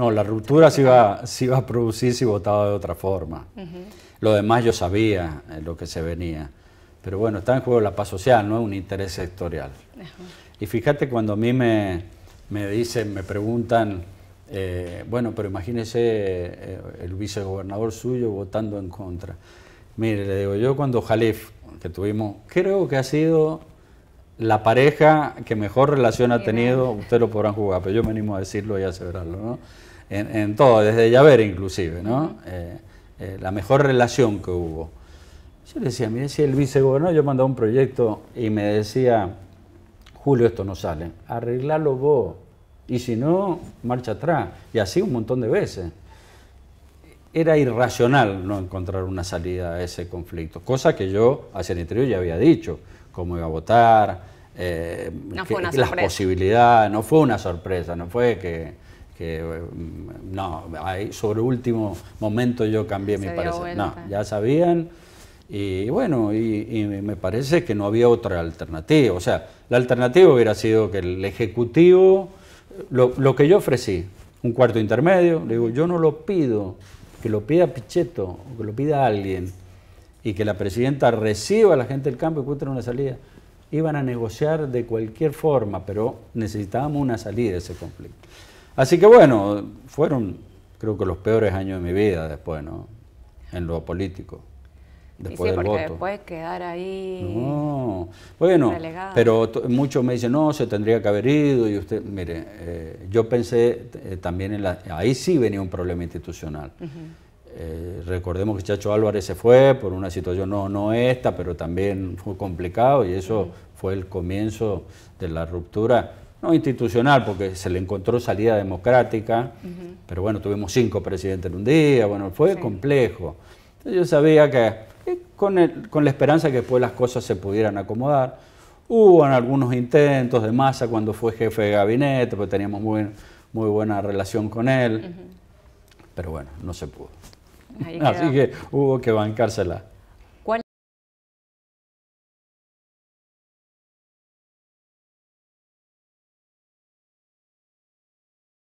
No, la ruptura se iba, a producir si votaba de otra forma. Lo demás yo sabía eh, lo que se venía. Pero bueno, está en juego la paz social, no es un interés sectorial. Y fíjate cuando a mí me, dicen, me preguntan, eh, bueno, pero imagínese eh, el vicegobernador suyo votando en contra. Mire, le digo, yo cuando Jalif, que tuvimos, creo que ha sido la pareja que mejor relación ha tenido, ustedes lo podrán jugar, pero yo me animo a decirlo y aseverarlo, ¿no? En, todo, desde Llaver inclusive, ¿no? Eh, eh, la mejor relación que hubo. Yo le decía, mire, si el vicegobernador yo mandaba un proyecto y me decía, Julio, esto no sale, arreglalo vos, y si no, marcha atrás, y así un montón de veces. Era irracional no encontrar una salida a ese conflicto, cosa que yo hacia el interior ya había dicho cómo iba a votar, eh, las posibilidades, no fue una sorpresa, no fue que, mm, no, ahí sobre último momento yo cambié mi parecer, no, ya sabían y bueno, y, me parece que no había otra alternativa, o sea, la alternativa hubiera sido que el Ejecutivo, lo, que yo ofrecí, un cuarto intermedio, le digo, yo no lo pido, que lo pida Pichetto, que lo pida alguien, y que la presidenta reciba a la gente del campo y encuentre una salida. Iban a negociar de cualquier forma, pero necesitábamos una salida de ese conflicto. Así que bueno, fueron creo que los peores años de mi vida después, ¿no? En lo político. Después sí, porque después quedar ahí. No, bueno, pero muchos me dicen, no, se tendría que haber ido. Y usted, mire, eh, yo pensé eh, también en la. Ahí sí venía un problema institucional. Eh, recordemos que Chacho Álvarez se fue por una situación no, no esta, pero también fue complicado y eso fue el comienzo de la ruptura, no institucional, porque se le encontró salida democrática, pero bueno, tuvimos cinco presidentes en un día, bueno, fue complejo. yo sabía que con, la esperanza que después las cosas se pudieran acomodar, hubo algunos intentos de masa cuando fue jefe de gabinete, porque teníamos muy, muy buena relación con él, pero bueno, no se pudo. Así que hubo que bancársela.